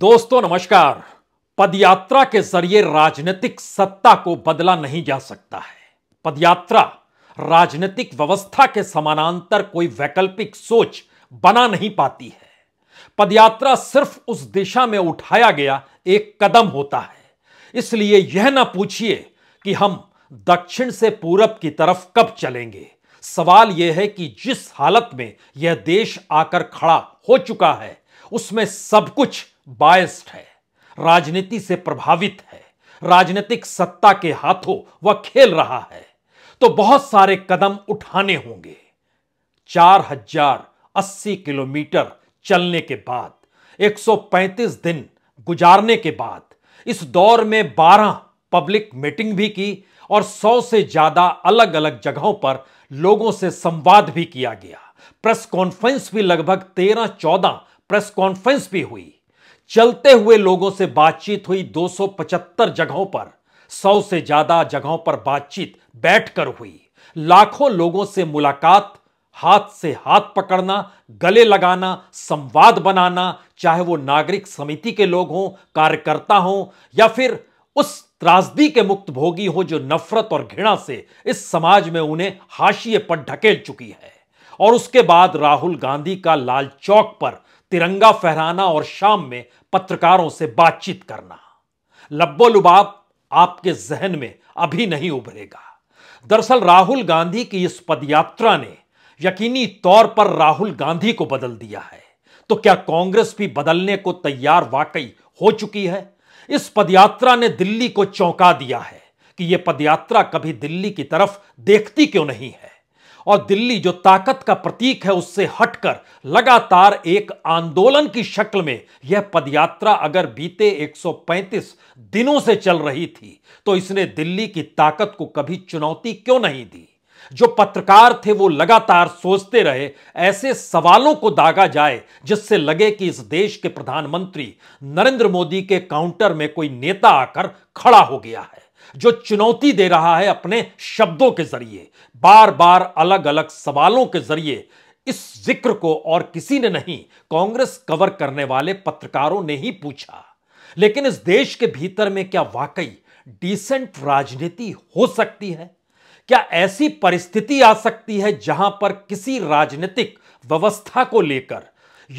दोस्तों नमस्कार पदयात्रा के जरिए राजनीतिक सत्ता को बदला नहीं जा सकता है पदयात्रा राजनीतिक व्यवस्था के समानांतर कोई वैकल्पिक सोच बना नहीं पाती है पदयात्रा सिर्फ उस दिशा में उठाया गया एक कदम होता है इसलिए यह ना पूछिए कि हम दक्षिण से पूरब की तरफ कब चलेंगे सवाल यह है कि जिस हालत में यह देश आकर खड़ा हो चुका है उसमें सब कुछ बायस्ड है राजनीति से प्रभावित है राजनीतिक सत्ता के हाथों वह खेल रहा है तो बहुत सारे कदम उठाने होंगे चार हजार अस्सी किलोमीटर चलने के बाद 135 दिन गुजारने के बाद इस दौर में 12 पब्लिक मीटिंग भी की और 100 से ज्यादा अलग अलग जगहों पर लोगों से संवाद भी किया गया प्रेस कॉन्फ्रेंस भी लगभग 13-14 प्रेस कॉन्फ्रेंस भी हुई चलते हुए लोगों से बातचीत हुई 275 जगहों पर सौ से ज्यादा जगहों पर बातचीत बैठकर हुई लाखों लोगों से मुलाकात हाथ से हाथ पकड़ना गले लगाना संवाद बनाना चाहे वो नागरिक समिति के लोग हों कार्यकर्ता हों या फिर उस त्रासदी के मुक्त भोगी हो जो नफरत और घृणा से इस समाज में उन्हें हाशिए पर ढकेल चुकी है और उसके बाद राहुल गांधी का लाल चौक पर तिरंगा फहराना और शाम में पत्रकारों से बातचीत करना लब्बो लुबाब आपके जहन में अभी नहीं उभरेगा दरअसल राहुल गांधी की इस पदयात्रा ने यकीनी तौर पर राहुल गांधी को बदल दिया है तो क्या कांग्रेस भी बदलने को तैयार वाकई हो चुकी है इस पदयात्रा ने दिल्ली को चौंका दिया है कि यह पदयात्रा कभी दिल्ली की तरफ देखती क्यों नहीं है और दिल्ली जो ताकत का प्रतीक है उससे हटकर लगातार एक आंदोलन की शक्ल में यह पदयात्रा अगर बीते 135 दिनों से चल रही थी तो इसने दिल्ली की ताकत को कभी चुनौती क्यों नहीं दी जो पत्रकार थे वो लगातार सोचते रहे ऐसे सवालों को दागा जाए जिससे लगे कि इस देश के प्रधानमंत्री नरेंद्र मोदी के काउंटर में कोई नेता आकर खड़ा हो गया है जो चुनौती दे रहा है अपने शब्दों के जरिए बार बार अलग अलग सवालों के जरिए इस जिक्र को और किसी ने नहीं कांग्रेस कवर करने वाले पत्रकारों ने ही पूछा लेकिन इस देश के भीतर में क्या वाकई डिसेंट राजनीति हो सकती है क्या ऐसी परिस्थिति आ सकती है जहां पर किसी राजनीतिक व्यवस्था को लेकर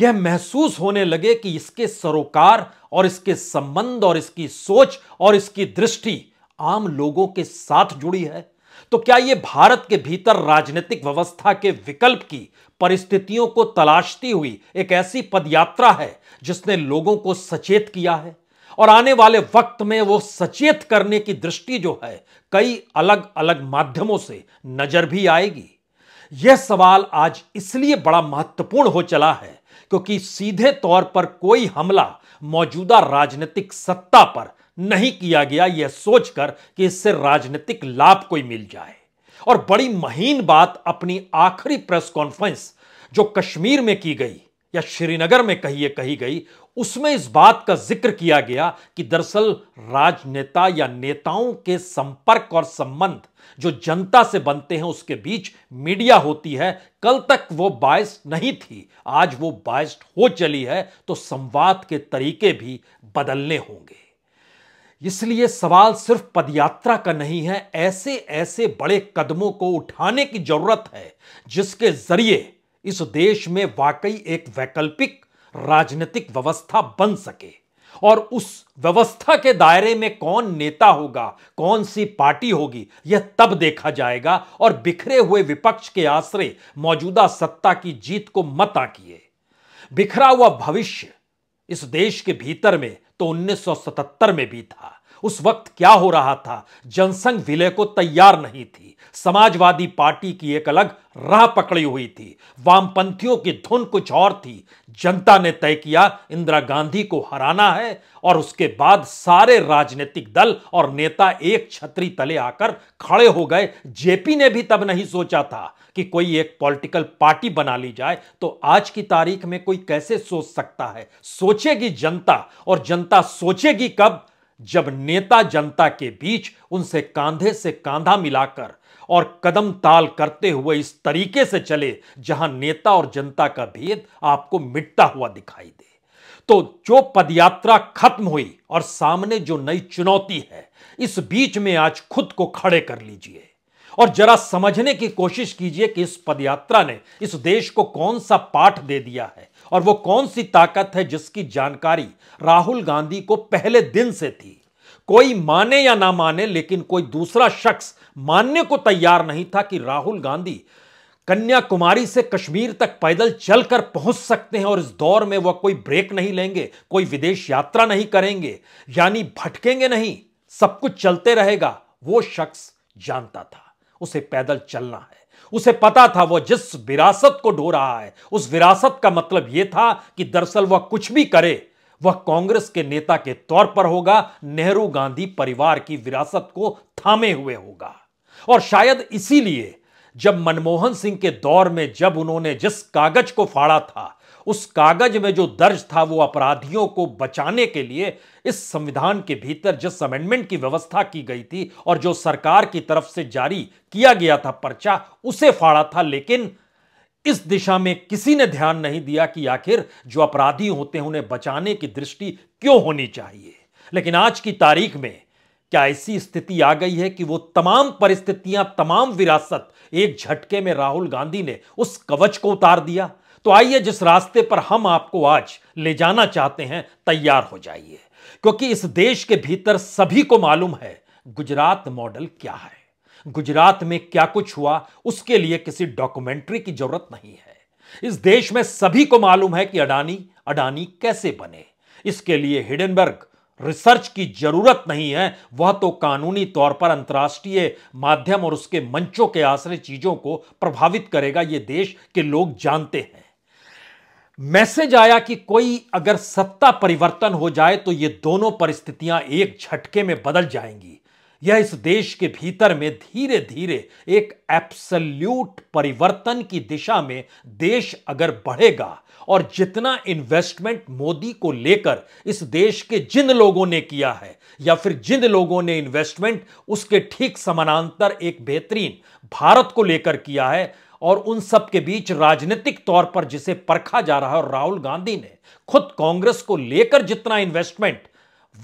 यह महसूस होने लगे कि इसके सरोकार और इसके संबंध और इसकी सोच और इसकी दृष्टि आम लोगों के साथ जुड़ी है तो क्या यह भारत के भीतर राजनीतिक व्यवस्था के विकल्प की परिस्थितियों को तलाशती हुई एक ऐसी पदयात्रा है जिसने लोगों को सचेत किया है और आने वाले वक्त में वो सचेत करने की दृष्टि जो है कई अलग अलग माध्यमों से नजर भी आएगी यह सवाल आज इसलिए बड़ा महत्वपूर्ण हो चला है क्योंकि सीधे तौर पर कोई हमला मौजूदा राजनीतिक सत्ता पर नहीं किया गया यह सोचकर कि इससे राजनीतिक लाभ कोई मिल जाए और बड़ी महीन बात अपनी आखिरी प्रेस कॉन्फ्रेंस जो कश्मीर में की गई या श्रीनगर में कहिए कही गई उसमें इस बात का जिक्र किया गया कि दरअसल राजनेता या नेताओं के संपर्क और संबंध जो जनता से बनते हैं उसके बीच मीडिया होती है कल तक वो बायस नहीं थी आज वो बायस्ड हो चली है तो संवाद के तरीके भी बदलने होंगे इसलिए सवाल सिर्फ पदयात्रा का नहीं है ऐसे ऐसे बड़े कदमों को उठाने की जरूरत है जिसके जरिए इस देश में वाकई एक वैकल्पिक राजनीतिक व्यवस्था बन सके और उस व्यवस्था के दायरे में कौन नेता होगा कौन सी पार्टी होगी यह तब देखा जाएगा और बिखरे हुए विपक्ष के आश्रय मौजूदा सत्ता की जीत को मत आंकिए बिखरा हुआ भविष्य इस देश के भीतर में तो 1977 में भी था उस वक्त क्या हो रहा था जनसंघ विलय को तैयार नहीं थी समाजवादी पार्टी की एक अलग राह पकड़ी हुई थी वामपंथियों की धुन कुछ और थी जनता ने तय किया इंदिरा गांधी को हराना है और उसके बाद सारे राजनीतिक दल और नेता एक छतरी तले आकर खड़े हो गए जेपी ने भी तब नहीं सोचा था कि कोई एक पॉलिटिकल पार्टी बना ली जाए तो आज की तारीख में कोई कैसे सोच सकता है सोचेगी जनता और जनता सोचेगी कब जब नेता जनता के बीच उनसे कांधे से कांधा मिलाकर और कदम ताल करते हुए इस तरीके से चले जहां नेता और जनता का भेद आपको मिटता हुआ दिखाई दे तो जो पदयात्रा खत्म हुई और सामने जो नई चुनौती है इस बीच में आज खुद को खड़े कर लीजिए और जरा समझने की कोशिश कीजिए कि इस पदयात्रा ने इस देश को कौन सा पाठ दे दिया है और वो कौन सी ताकत है जिसकी जानकारी राहुल गांधी को पहले दिन से थी कोई माने या ना माने लेकिन कोई दूसरा शख्स मानने को तैयार नहीं था कि राहुल गांधी कन्याकुमारी से कश्मीर तक पैदल चलकर पहुंच सकते हैं और इस दौर में वह कोई ब्रेक नहीं लेंगे कोई विदेश यात्रा नहीं करेंगे यानी भटकेंगे नहीं सब कुछ चलते रहेगा वो शख्स जानता था उसे पैदल चलना है उसे पता था वह जिस विरासत को ढो रहा है उस विरासत का मतलब यह था कि दरअसल वह कुछ भी करे वह कांग्रेस के नेता के तौर पर होगा नेहरू गांधी परिवार की विरासत को थामे हुए होगा और शायद इसीलिए जब मनमोहन सिंह के दौर में जब उन्होंने जिस कागज को फाड़ा था उस कागज में जो दर्ज था वो अपराधियों को बचाने के लिए इस संविधान के भीतर जिस अमेंडमेंट की व्यवस्था की गई थी और जो सरकार की तरफ से जारी किया गया था पर्चा उसे फाड़ा था लेकिन इस दिशा में किसी ने ध्यान नहीं दिया कि आखिर जो अपराधी होते हैं उन्हें बचाने की दृष्टि क्यों होनी चाहिए लेकिन आज की तारीख में क्या ऐसी स्थिति आ गई है कि वो तमाम परिस्थितियां तमाम विरासत एक झटके में राहुल गांधी ने उस कवच को उतार दिया तो आइए जिस रास्ते पर हम आपको आज ले जाना चाहते हैं तैयार हो जाइए क्योंकि इस देश के भीतर सभी को मालूम है गुजरात मॉडल क्या है गुजरात में क्या कुछ हुआ उसके लिए किसी डॉक्यूमेंट्री की जरूरत नहीं है इस देश में सभी को मालूम है कि अडानी अडानी कैसे बने इसके लिए हिडनबर्ग रिसर्च की जरूरत नहीं है वह तो कानूनी तौर पर अंतर्राष्ट्रीय माध्यम और उसके मंचों के आश्रय चीजों को प्रभावित करेगा यह देश के लोग जानते हैं मैसेज आया कि कोई अगर सत्ता परिवर्तन हो जाए तो ये दोनों परिस्थितियां एक झटके में बदल जाएंगी यह इस देश के भीतर में धीरे धीरे एक एप्सल्यूट परिवर्तन की दिशा में देश अगर बढ़ेगा और जितना इन्वेस्टमेंट मोदी को लेकर इस देश के जिन लोगों ने किया है या फिर जिन लोगों ने इन्वेस्टमेंट उसके ठीक समानांतर एक बेहतरीन भारत को लेकर किया है और उन सब के बीच राजनीतिक तौर पर जिसे परखा जा रहा है और राहुल गांधी ने खुद कांग्रेस को लेकर जितना इन्वेस्टमेंट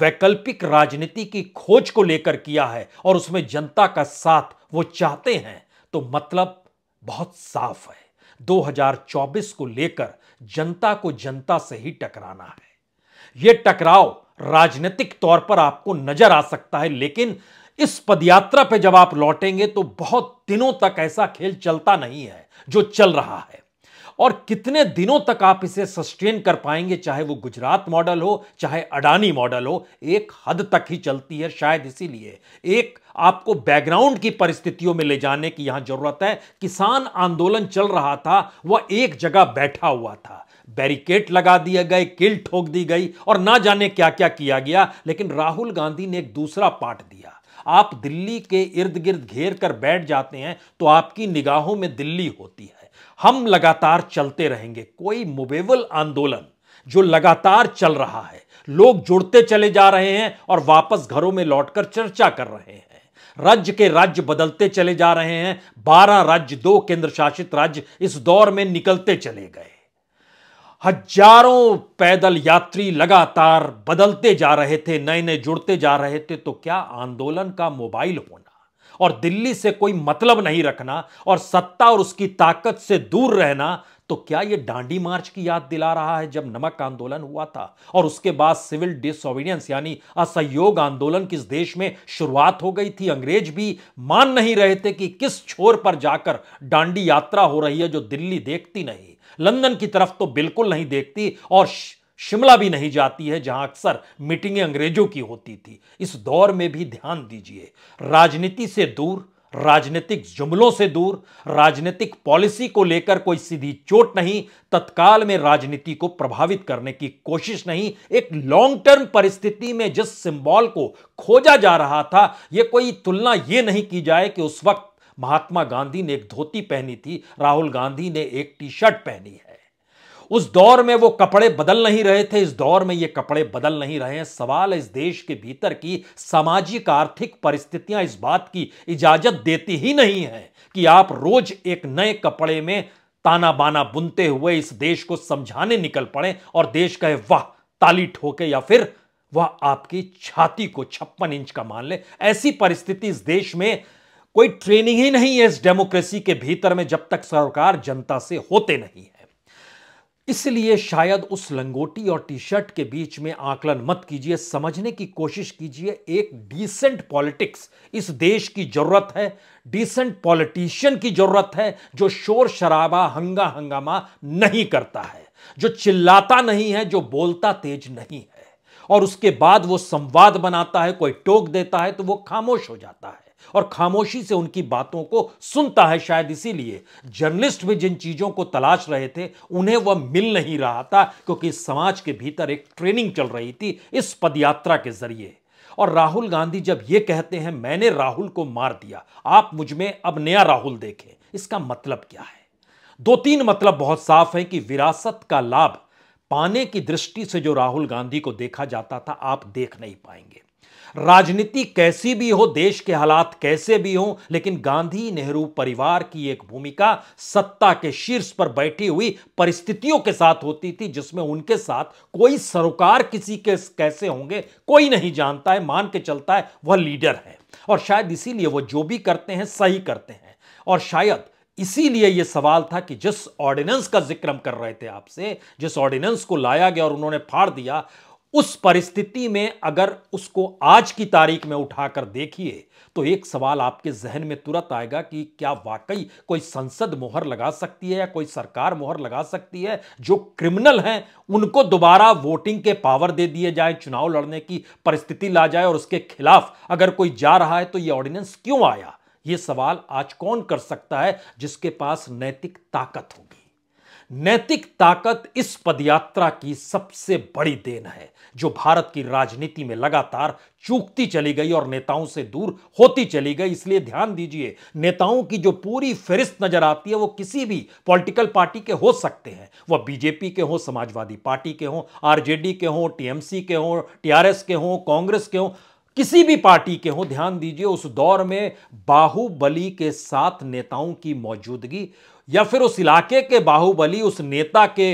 वैकल्पिक राजनीति की खोज को लेकर किया है और उसमें जनता का साथ वो चाहते हैं तो मतलब बहुत साफ है 2024 को लेकर जनता को जनता से ही टकराना है यह टकराव राजनीतिक तौर पर आपको नजर आ सकता है लेकिन इस पदयात्रा पे जब आप लौटेंगे तो बहुत दिनों तक ऐसा खेल चलता नहीं है जो चल रहा है और कितने दिनों तक आप इसे सस्टेन कर पाएंगे चाहे वो गुजरात मॉडल हो चाहे अडानी मॉडल हो एक हद तक ही चलती है शायद इसीलिए एक आपको बैकग्राउंड की परिस्थितियों में ले जाने की यहां जरूरत है किसान आंदोलन चल रहा था वह एक जगह बैठा हुआ था बैरिकेड लगा दिए गए किल ठोक दी गई और ना जाने क्या क्या किया गया लेकिन राहुल गांधी ने एक दूसरा पार्ट दिया आप दिल्ली के इर्द गिर्द घेर कर बैठ जाते हैं तो आपकी निगाहों में दिल्ली होती है हम लगातार चलते रहेंगे कोई मुबेवल आंदोलन जो लगातार चल रहा है लोग जुड़ते चले जा रहे हैं और वापस घरों में लौटकर चर्चा कर रहे हैं राज्य के राज्य बदलते चले जा रहे हैं बारह राज्य दो केंद्र शासित राज्य इस दौर में निकलते चले गए हजारों पैदल यात्री लगातार बदलते जा रहे थे नए नए जुड़ते जा रहे थे तो क्या आंदोलन का मोबाइल होना और दिल्ली से कोई मतलब नहीं रखना और सत्ता और उसकी ताकत से दूर रहना तो क्या ये डांडी मार्च की याद दिला रहा है जब नमक आंदोलन हुआ था और उसके बाद सिविल डिसोबीडियंस यानी असहयोग आंदोलन किस देश में शुरुआत हो गई थी अंग्रेज भी मान नहीं रहे थे कि किस छोर पर जाकर डांडी यात्रा हो रही है जो दिल्ली देखती नहीं लंदन की तरफ तो बिल्कुल नहीं देखती और शिमला भी नहीं जाती है जहां अक्सर मीटिंगें अंग्रेजों की होती थी इस दौर में भी ध्यान दीजिए राजनीति से दूर राजनीतिक जुमलों से दूर राजनीतिक पॉलिसी को लेकर कोई सीधी चोट नहीं तत्काल में राजनीति को प्रभावित करने की कोशिश नहीं एक लॉन्ग टर्म परिस्थिति में जिस सिंबल को खोजा जा रहा था यह कोई तुलना यह नहीं की जाए कि उस वक्त महात्मा गांधी ने एक धोती पहनी थी राहुल गांधी ने एक टी शर्ट पहनी है उस दौर में वो कपड़े बदल नहीं रहे थे इस दौर में ये कपड़े बदल नहीं रहे हैं सवाल इस देश के भीतर की सामाजिक आर्थिक परिस्थितियां इस बात की इजाजत देती ही नहीं है कि आप रोज एक नए कपड़े में ताना बाना बुनते हुए इस देश को समझाने निकल पड़े और देश कहे वाह ताली ठोके या फिर वह आपकी छाती को छप्पन इंच का मान ले ऐसी परिस्थिति इस देश में कोई ट्रेनिंग ही नहीं है इस डेमोक्रेसी के भीतर में जब तक सरकार जनता से होते नहीं है इसलिए शायद उस लंगोटी और टी शर्ट के बीच में आकलन मत कीजिए समझने की कोशिश कीजिए एक डिसेंट पॉलिटिक्स इस देश की जरूरत है डिसेंट पॉलिटिशियन की जरूरत है जो शोर शराबा हंगा हंगामा नहीं करता है जो चिल्लाता नहीं है जो बोलता तेज नहीं है और उसके बाद वो संवाद बनाता है कोई टोक देता है तो वो खामोश हो जाता है और खामोशी से उनकी बातों को सुनता है शायद इसीलिए जर्नलिस्ट भी जिन चीज़ों को तलाश रहे थे उन्हें वह मिल नहीं रहा था क्योंकि समाज के भीतर एक ट्रेनिंग चल रही थी इस पदयात्रा के जरिए और राहुल गांधी जब यह कहते हैं मैंने राहुल को मार दिया आप मुझ में अब नया राहुल देखें इसका मतलब क्या है दो तीन मतलब बहुत साफ है कि विरासत का लाभ पाने की दृष्टि से जो राहुल गांधी को देखा जाता था आप देख नहीं पाएंगे राजनीति कैसी भी हो देश के हालात कैसे भी हो लेकिन गांधी नेहरू परिवार की एक भूमिका सत्ता के शीर्ष पर बैठी हुई परिस्थितियों के साथ होती थी जिसमें उनके साथ कोई सरोकार किसी के कैसे होंगे कोई नहीं जानता है मान के चलता है वह लीडर है और शायद इसीलिए वह जो भी करते हैं सही करते हैं और शायद इसीलिए यह सवाल था कि जिस ऑर्डिनेंस का जिक्र हम कर रहे थे आपसे जिस ऑर्डिनेंस को लाया गया और उन्होंने फाड़ दिया उस परिस्थिति में अगर उसको आज की तारीख में उठाकर देखिए तो एक सवाल आपके जहन में तुरंत आएगा कि क्या वाकई कोई संसद मोहर लगा सकती है या कोई सरकार मोहर लगा सकती है जो क्रिमिनल हैं उनको दोबारा वोटिंग के पावर दे दिए जाए चुनाव लड़ने की परिस्थिति ला जाए और उसके खिलाफ अगर कोई जा रहा है तो ये ऑर्डिनेंस क्यों आया ये सवाल आज कौन कर सकता है जिसके पास नैतिक ताकत होगी नैतिक ताकत इस पदयात्रा की सबसे बड़ी देन है जो भारत की राजनीति में लगातार चूकती चली गई और नेताओं से दूर होती चली गई इसलिए ध्यान दीजिए नेताओं की जो पूरी फेरिस्त नजर आती है वो किसी भी पॉलिटिकल पार्टी के हो सकते हैं वह बीजेपी के हों समाजवादी पार्टी के हों आरजेडी के हों टीएमसी के हों टीआरएस के हों कांग्रेस के हों किसी भी पार्टी के हों ध्यान दीजिए उस दौर में बाहुबली के साथ नेताओं की मौजूदगी या फिर उस इलाके के बाहुबली उस नेता के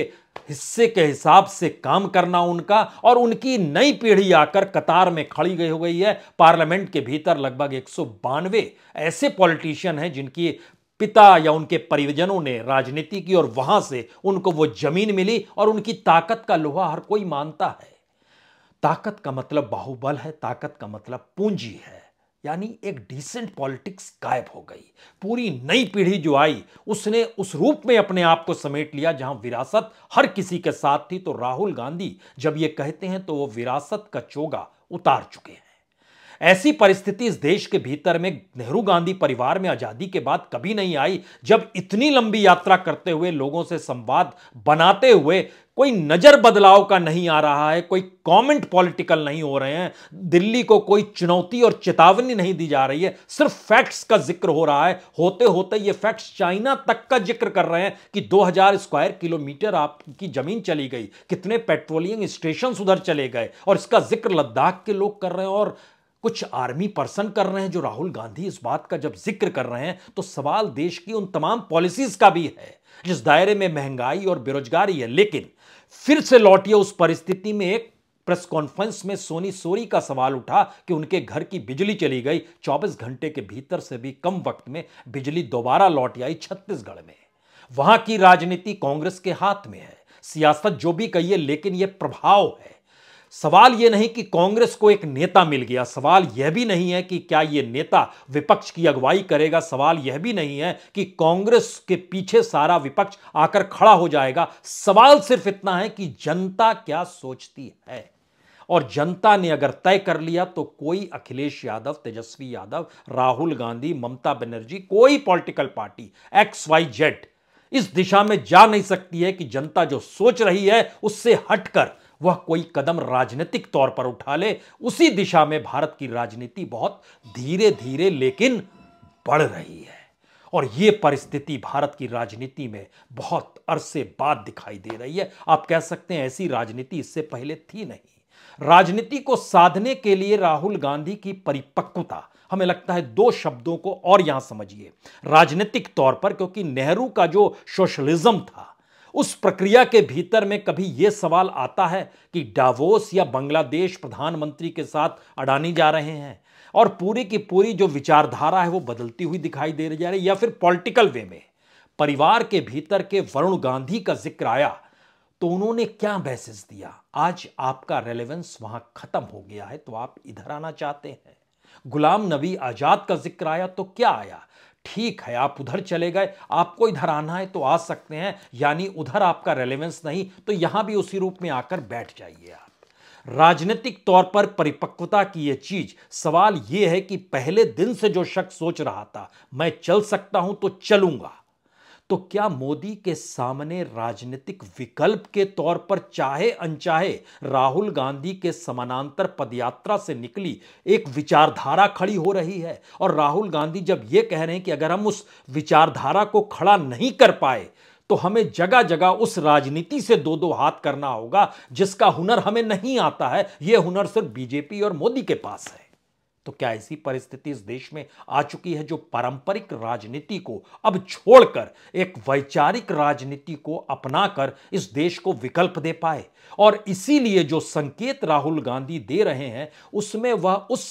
हिस्से के हिसाब से काम करना उनका और उनकी नई पीढ़ी आकर कतार में खड़ी गई हो गई है पार्लियामेंट के भीतर लगभग एक ऐसे पॉलिटिशियन हैं जिनकी पिता या उनके परिजनों ने राजनीति की और वहां से उनको वो जमीन मिली और उनकी ताकत का लोहा हर कोई मानता है ताकत का मतलब बाहुबल है ताकत का मतलब पूंजी है यानी एक डिसेंट पॉलिटिक्स गायब हो गई पूरी नई पीढ़ी जो आई उसने उस रूप में अपने आप को समेट लिया जहां विरासत हर किसी के साथ थी तो राहुल गांधी जब ये कहते हैं तो वो विरासत का चोगा उतार चुके हैं ऐसी परिस्थिति इस देश के भीतर में नेहरू गांधी परिवार में आजादी के बाद कभी नहीं आई जब इतनी लंबी यात्रा करते हुए लोगों से संवाद बनाते हुए कोई नजर बदलाव का नहीं आ रहा है कोई कमेंट पॉलिटिकल नहीं हो रहे हैं दिल्ली को कोई चुनौती और चेतावनी नहीं दी जा रही है सिर्फ फैक्ट्स का जिक्र हो रहा है होते होते ये फैक्ट्स चाइना तक का जिक्र कर रहे हैं कि 2000 स्क्वायर किलोमीटर आपकी जमीन चली गई कितने पेट्रोलिंग स्टेशन उधर चले गए और इसका जिक्र लद्दाख के लोग कर रहे हैं और कुछ आर्मी पर्सन कर रहे हैं जो राहुल गांधी इस बात का जब जिक्र कर रहे हैं तो सवाल देश की उन तमाम पॉलिसीज का भी है जिस दायरे में महंगाई और बेरोजगारी है लेकिन फिर से लौटिए उस परिस्थिति में एक प्रेस कॉन्फ्रेंस में सोनी सोरी का सवाल उठा कि उनके घर की बिजली चली गई 24 घंटे के भीतर से भी कम वक्त में बिजली दोबारा लौट आई छत्तीसगढ़ में वहां की राजनीति कांग्रेस के हाथ में है सियासत जो भी कहिए लेकिन यह प्रभाव है सवाल यह नहीं कि कांग्रेस को एक नेता मिल गया सवाल यह भी नहीं है कि क्या यह नेता विपक्ष की अगुवाई करेगा सवाल यह भी नहीं है कि कांग्रेस के पीछे सारा विपक्ष आकर खड़ा हो जाएगा सवाल सिर्फ इतना है कि जनता क्या सोचती है और जनता ने अगर तय कर लिया तो कोई अखिलेश यादव तेजस्वी यादव राहुल गांधी ममता बनर्जी कोई political party X Y Z इस दिशा में जा नहीं सकती है कि जनता जो सोच रही है उससे हटकर वह कोई कदम राजनीतिक तौर पर उठा ले उसी दिशा में भारत की राजनीति बहुत धीरे धीरे लेकिन बढ़ रही है और ये परिस्थिति भारत की राजनीति में बहुत अरसे बाद दिखाई दे रही है आप कह सकते हैं ऐसी राजनीति इससे पहले थी नहीं राजनीति को साधने के लिए राहुल गांधी की परिपक्वता हमें लगता है दो शब्दों को और यहां समझिए राजनीतिक तौर पर क्योंकि नेहरू का जो सोशलिज्म था उस प्रक्रिया के भीतर में कभी यह सवाल आता है कि डावोस या बांग्लादेश प्रधानमंत्री के साथ अडानी जा रहे हैं और पूरी की पूरी जो विचारधारा है वो बदलती हुई दिखाई दे रही जा रही है या फिर पॉलिटिकल वे में परिवार के भीतर के वरुण गांधी का जिक्र आया तो उन्होंने क्या मैसेज दिया आज आपका रेलेवेंस वहां खत्म हो गया है तो आप इधर आना चाहते हैं गुलाम नबी आजाद का जिक्र आया तो क्या आया ठीक है आप उधर चले गए आपको इधर आना है तो आ सकते हैं यानी उधर आपका रेलेवेंस नहीं तो यहां भी उसी रूप में आकर बैठ जाइए आप राजनीतिक तौर पर परिपक्वता की यह चीज सवाल यह है कि पहले दिन से जो शख्स सोच रहा था मैं चल सकता हूं तो चलूंगा तो क्या मोदी के सामने राजनीतिक विकल्प के तौर पर चाहे अनचाहे राहुल गांधी के समानांतर पदयात्रा से निकली एक विचारधारा खड़ी हो रही है और राहुल गांधी जब ये कह रहे हैं कि अगर हम उस विचारधारा को खड़ा नहीं कर पाए तो हमें जगह जगह उस राजनीति से दो दो हाथ करना होगा जिसका हुनर हमें नहीं आता है यह हुनर सिर्फ बीजेपी और मोदी के पास है तो क्या ऐसी परिस्थिति इस देश में आ चुकी है जो पारंपरिक राजनीति को अब छोड़कर एक वैचारिक राजनीति को अपनाकर इस देश को विकल्प दे पाए और इसीलिए जो संकेत राहुल गांधी दे रहे हैं उसमें वह उस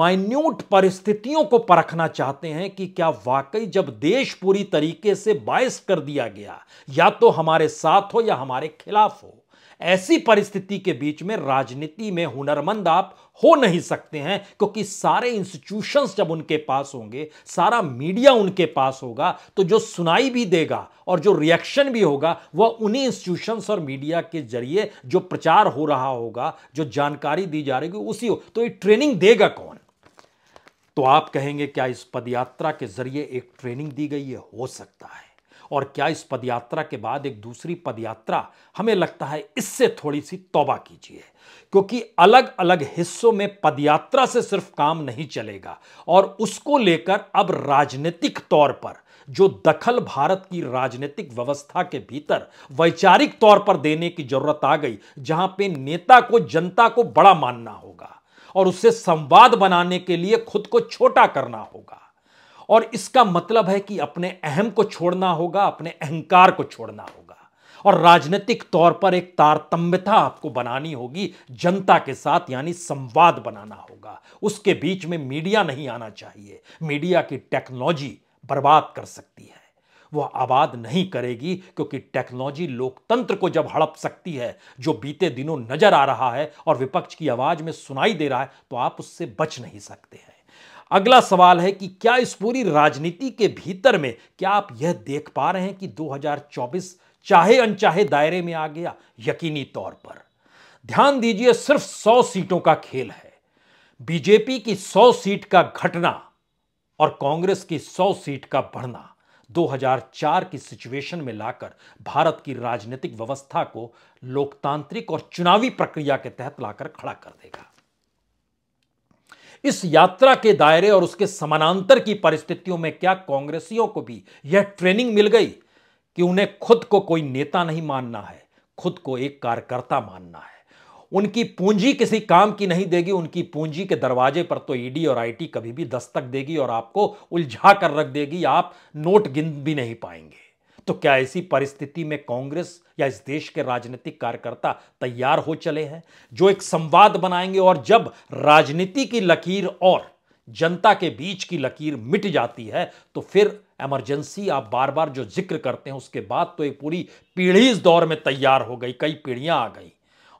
माइन्यूट परिस्थितियों को परखना चाहते हैं कि क्या वाकई जब देश पूरी तरीके से बायस कर दिया गया या तो हमारे साथ हो या हमारे खिलाफ हो ऐसी परिस्थिति के बीच में राजनीति में हुनरमंद आप हो नहीं सकते हैं क्योंकि सारे इंस्टीट्यूशंस जब उनके पास होंगे सारा मीडिया उनके पास होगा तो जो सुनाई भी देगा और जो रिएक्शन भी होगा वह उन्हीं इंस्टीट्यूशंस और मीडिया के जरिए जो प्रचार हो रहा होगा जो जानकारी दी जा रही होगी उसी हो तो ये ट्रेनिंग देगा कौन तो आप कहेंगे क्या इस पदयात्रा के जरिए एक ट्रेनिंग दी गई है हो सकता है और क्या इस पदयात्रा के बाद एक दूसरी पदयात्रा हमें लगता है इससे थोड़ी सी तौबा कीजिए क्योंकि अलग अलग हिस्सों में पदयात्रा से सिर्फ काम नहीं चलेगा और उसको लेकर अब राजनीतिक तौर पर जो दखल भारत की राजनीतिक व्यवस्था के भीतर वैचारिक तौर पर देने की जरूरत आ गई जहां पे नेता को जनता को बड़ा मानना होगा और उससे संवाद बनाने के लिए खुद को छोटा करना होगा और इसका मतलब है कि अपने अहम को छोड़ना होगा अपने अहंकार को छोड़ना होगा और राजनीतिक तौर पर एक तारतम्यता आपको बनानी होगी जनता के साथ यानी संवाद बनाना होगा उसके बीच में मीडिया नहीं आना चाहिए मीडिया की टेक्नोलॉजी बर्बाद कर सकती है वह आबाद नहीं करेगी क्योंकि टेक्नोलॉजी लोकतंत्र को जब हड़प सकती है जो बीते दिनों नजर आ रहा है और विपक्ष की आवाज में सुनाई दे रहा है तो आप उससे बच नहीं सकते हैं अगला सवाल है कि क्या इस पूरी राजनीति के भीतर में क्या आप यह देख पा रहे हैं कि 2024 चाहे अनचाहे दायरे में आ गया यकीनी तौर पर ध्यान दीजिए सिर्फ 100 सीटों का खेल है बीजेपी की 100 सीट का घटना और कांग्रेस की 100 सीट का बढ़ना 2004 की सिचुएशन में लाकर भारत की राजनीतिक व्यवस्था को लोकतांत्रिक और चुनावी प्रक्रिया के तहत लाकर खड़ा कर देगा इस यात्रा के दायरे और उसके समानांतर की परिस्थितियों में क्या कांग्रेसियों को भी यह ट्रेनिंग मिल गई कि उन्हें खुद को कोई नेता नहीं मानना है खुद को एक कार्यकर्ता मानना है उनकी पूंजी किसी काम की नहीं देगी उनकी पूंजी के दरवाजे पर तो ईडी और आईटी कभी भी दस्तक देगी और आपको उलझा कर रख देगी आप नोट गिन भी नहीं पाएंगे तो क्या ऐसी परिस्थिति में कांग्रेस या इस देश के राजनीतिक कार्यकर्ता तैयार हो चले हैं जो एक संवाद बनाएंगे और जब राजनीति की लकीर और जनता के बीच की लकीर मिट जाती है तो फिर एमरजेंसी आप बार बार जो जिक्र करते हैं उसके बाद तो एक पूरी पीढ़ी इस दौर में तैयार हो गई कई पीढ़ियां आ गई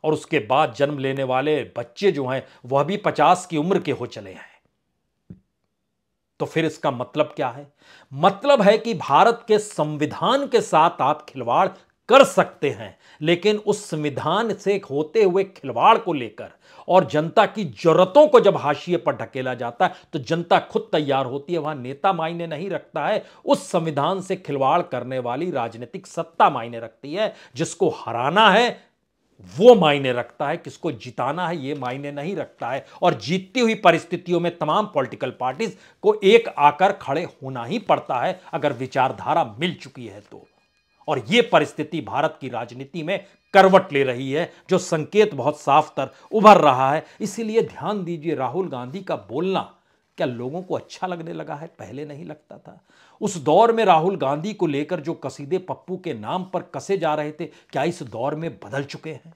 और उसके बाद जन्म लेने वाले बच्चे जो हैं वह भी पचास की उम्र के हो चले हैं तो फिर इसका मतलब क्या है मतलब है कि भारत के संविधान के साथ आप खिलवाड़ कर सकते हैं लेकिन उस संविधान से होते हुए खिलवाड़ को लेकर और जनता की जरूरतों को जब हाशिए पर ढकेला जाता है तो जनता खुद तैयार होती है वहां नेता मायने नहीं रखता है उस संविधान से खिलवाड़ करने वाली राजनीतिक सत्ता मायने रखती है जिसको हराना है वो मायने रखता है किसको जिताना है ये मायने नहीं रखता है और जीतती हुई परिस्थितियों में तमाम पॉलिटिकल पार्टीज को एक आकर खड़े होना ही पड़ता है अगर विचारधारा मिल चुकी है तो और ये परिस्थिति भारत की राजनीति में करवट ले रही है जो संकेत बहुत साफ तर उभर रहा है इसीलिए ध्यान दीजिए राहुल गांधी का बोलना क्या लोगों को अच्छा लगने लगा है पहले नहीं लगता था उस दौर में राहुल गांधी को लेकर जो कसीदे पप्पू के नाम पर कसे जा रहे थे क्या इस दौर में बदल चुके हैं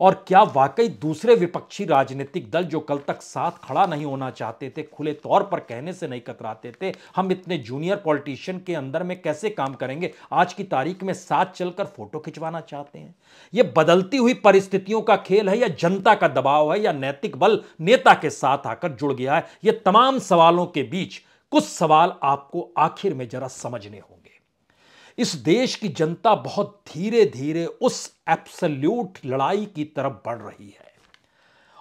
और क्या वाकई दूसरे विपक्षी राजनीतिक दल जो कल तक साथ खड़ा नहीं होना चाहते थे खुले तौर पर कहने से नहीं कतराते थे हम इतने जूनियर पॉलिटिशियन के अंदर में कैसे काम करेंगे आज की तारीख में साथ चलकर फोटो खिंचवाना चाहते हैं यह बदलती हुई परिस्थितियों का खेल है या जनता का दबाव है या नैतिक बल नेता के साथ आकर जुड़ गया है यह तमाम सवालों के बीच कुछ सवाल आपको आखिर में जरा समझने होंगे इस देश की जनता बहुत धीरे धीरे उस एप्सल्यूट लड़ाई की तरफ बढ़ रही है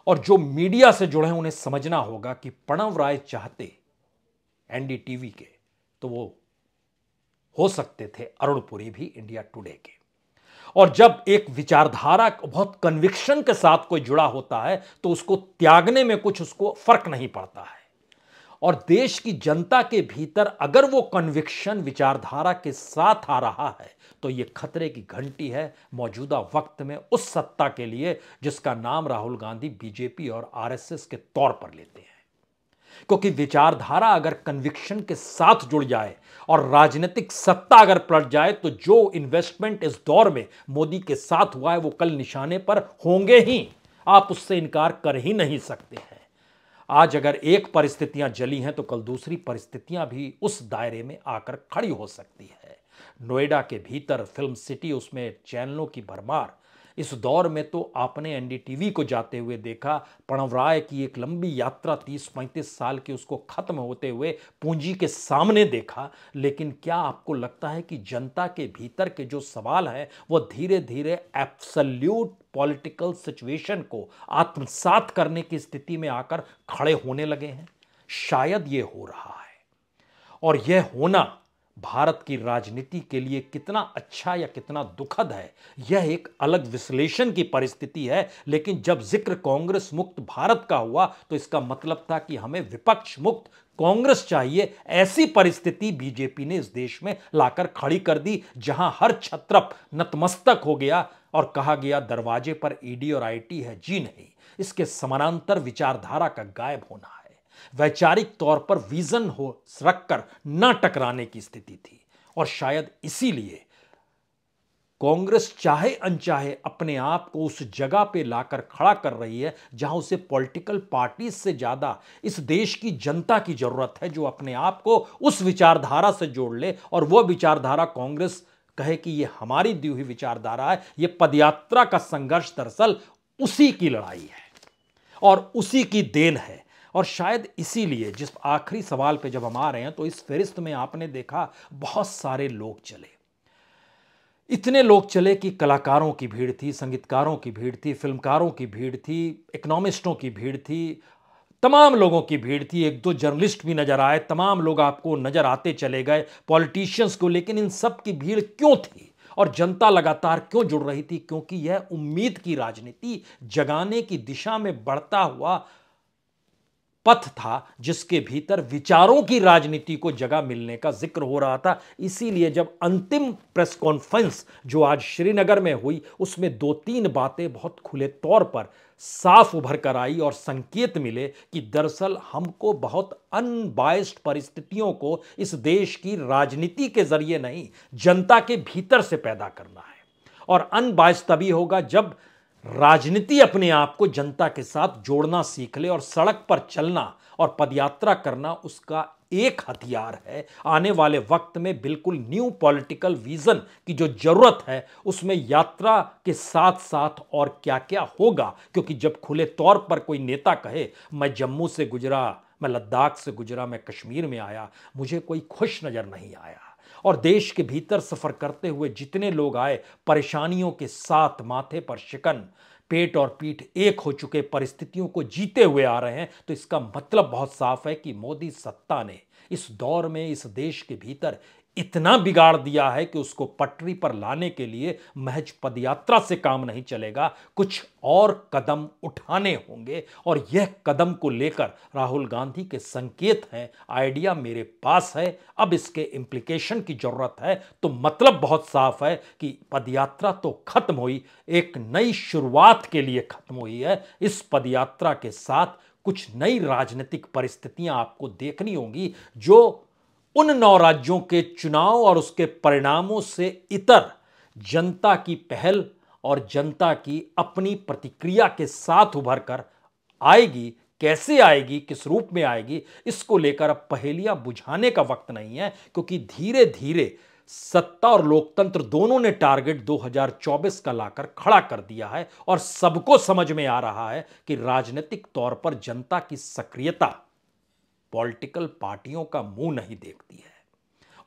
और जो मीडिया से जुड़े हैं उन्हें समझना होगा कि प्रणव राय चाहते एनडीटीवी के तो वो हो सकते थे अरुणपुरी भी इंडिया टुडे के और जब एक विचारधारा बहुत कन्विक्शन के साथ कोई जुड़ा होता है तो उसको त्यागने में कुछ उसको फर्क नहीं पड़ता है और देश की जनता के भीतर अगर वो कन्विक्शन विचारधारा के साथ आ रहा है तो ये खतरे की घंटी है मौजूदा वक्त में उस सत्ता के लिए जिसका नाम राहुल गांधी बीजेपी और आरएसएस के तौर पर लेते हैं क्योंकि विचारधारा अगर कन्विक्शन के साथ जुड़ जाए और राजनीतिक सत्ता अगर पलट जाए तो जो इन्वेस्टमेंट इस दौर में मोदी के साथ हुआ है वो कल निशाने पर होंगे ही आप उससे इनकार कर ही नहीं सकते हैं आज अगर एक परिस्थितियां जली हैं तो कल दूसरी परिस्थितियां भी उस दायरे में आकर खड़ी हो सकती है नोएडा के भीतर फिल्म सिटी उसमें चैनलों की भरमार इस दौर में तो आपने एनडीटीवी को जाते हुए देखा प्रणव राय की एक लंबी यात्रा तीस पैंतीस साल की उसको खत्म होते हुए पूंजी के सामने देखा लेकिन क्या आपको लगता है कि जनता के भीतर के जो सवाल हैं वह धीरे धीरे एप्सल्यूट पॉलिटिकल सिचुएशन को आत्मसात करने की स्थिति में आकर खड़े होने लगे हैं शायद ये हो रहा है और यह होना भारत की राजनीति के लिए कितना अच्छा या कितना दुखद है यह एक अलग विश्लेषण की परिस्थिति है लेकिन जब जिक्र कांग्रेस मुक्त भारत का हुआ तो इसका मतलब था कि हमें विपक्ष मुक्त कांग्रेस चाहिए ऐसी परिस्थिति बीजेपी ने इस देश में लाकर खड़ी कर दी जहां हर छत्रप नतमस्तक हो गया और कहा गया दरवाजे पर ईडी और आईटी है जी नहीं इसके समानांतर विचारधारा का गायब होना वैचारिक तौर पर विजन हो रखकर न टकराने की स्थिति थी और शायद इसीलिए कांग्रेस चाहे अनचाहे अपने आप को उस जगह पे लाकर खड़ा कर रही है जहां उसे पॉलिटिकल पार्टी से ज़्यादा इस देश की जनता की ज़रूरत है जो अपने आप को उस विचारधारा से जोड़ ले और वो विचारधारा कांग्रेस कहे कि ये हमारी दी हुई विचारधारा है ये पदयात्रा का संघर्ष दरअसल उसी की लड़ाई है और उसी की देन है और शायद इसीलिए जिस आखिरी सवाल पे जब हम आ रहे हैं तो इस फहरिस्त में आपने देखा बहुत सारे लोग चले इतने लोग चले कि कलाकारों की भीड़ थी संगीतकारों की भीड़ थी फिल्मकारों की भीड़ थी इकोनॉमिस्टों की भीड़ थी तमाम लोगों की भीड़ थी एक दो जर्नलिस्ट भी नज़र आए तमाम लोग आपको नज़र आते चले गए पॉलिटिशियंस को लेकिन इन सब की भीड़ क्यों थी और जनता लगातार क्यों जुड़ रही थी क्योंकि यह उम्मीद की राजनीति जगाने की दिशा में बढ़ता हुआ पथ था जिसके भीतर विचारों की राजनीति को जगह मिलने का जिक्र हो रहा था इसीलिए जब अंतिम प्रेस कॉन्फ्रेंस जो आज श्रीनगर में हुई उसमें दो तीन बातें बहुत खुले तौर पर साफ उभर कर आई और संकेत मिले कि दरअसल हमको बहुत अनबायस्ड परिस्थितियों को इस देश की राजनीति के जरिए नहीं जनता के भीतर से पैदा करना है और अनबायस्ड तभी होगा जब राजनीति अपने आप को जनता के साथ जोड़ना सीख ले और सड़क पर चलना और पदयात्रा करना उसका एक हथियार है आने वाले वक्त में बिल्कुल न्यू पॉलिटिकल विजन की जो जरूरत है उसमें यात्रा के साथ साथ और क्या क्या होगा क्योंकि जब खुले तौर पर कोई नेता कहे मैं जम्मू से गुजरा मैं लद्दाख से गुजरा मैं कश्मीर में आया मुझे कोई खुश नज़र नहीं आया और देश के भीतर सफ़र करते हुए जितने लोग आए परेशानियों के साथ माथे पर शिकन पेट और पीठ एक हो चुके परिस्थितियों को जीते हुए आ रहे हैं तो इसका मतलब बहुत साफ है कि मोदी सत्ता ने इस दौर में इस देश के भीतर इतना बिगाड़ दिया है कि उसको पटरी पर लाने के लिए महज पदयात्रा से काम नहीं चलेगा कुछ और कदम उठाने होंगे और यह कदम को लेकर राहुल गांधी के संकेत हैं आइडिया मेरे पास है अब इसके इम्प्लीकेशन की ज़रूरत है तो मतलब बहुत साफ है कि पदयात्रा तो खत्म हुई एक नई शुरुआत के लिए खत्म हुई है इस पदयात्रा के साथ कुछ नई राजनीतिक परिस्थितियां आपको देखनी होंगी जो उन नौ राज्यों के चुनाव और उसके परिणामों से इतर जनता की पहल और जनता की अपनी प्रतिक्रिया के साथ उभर कर आएगी कैसे आएगी किस रूप में आएगी इसको लेकर अब पहेलियां बुझाने का वक्त नहीं है क्योंकि धीरे धीरे सत्ता और लोकतंत्र दोनों ने टारगेट 2024 का लाकर खड़ा कर दिया है और सबको समझ में आ रहा है कि राजनीतिक तौर पर जनता की सक्रियता पॉलिटिकल पार्टियों का मुंह नहीं देखती है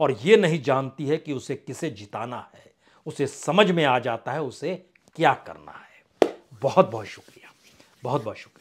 और ये नहीं जानती है कि उसे किसे जिताना है उसे समझ में आ जाता है उसे क्या करना है बहुत बहुत शुक्रिया बहुत बहुत शुक्रिया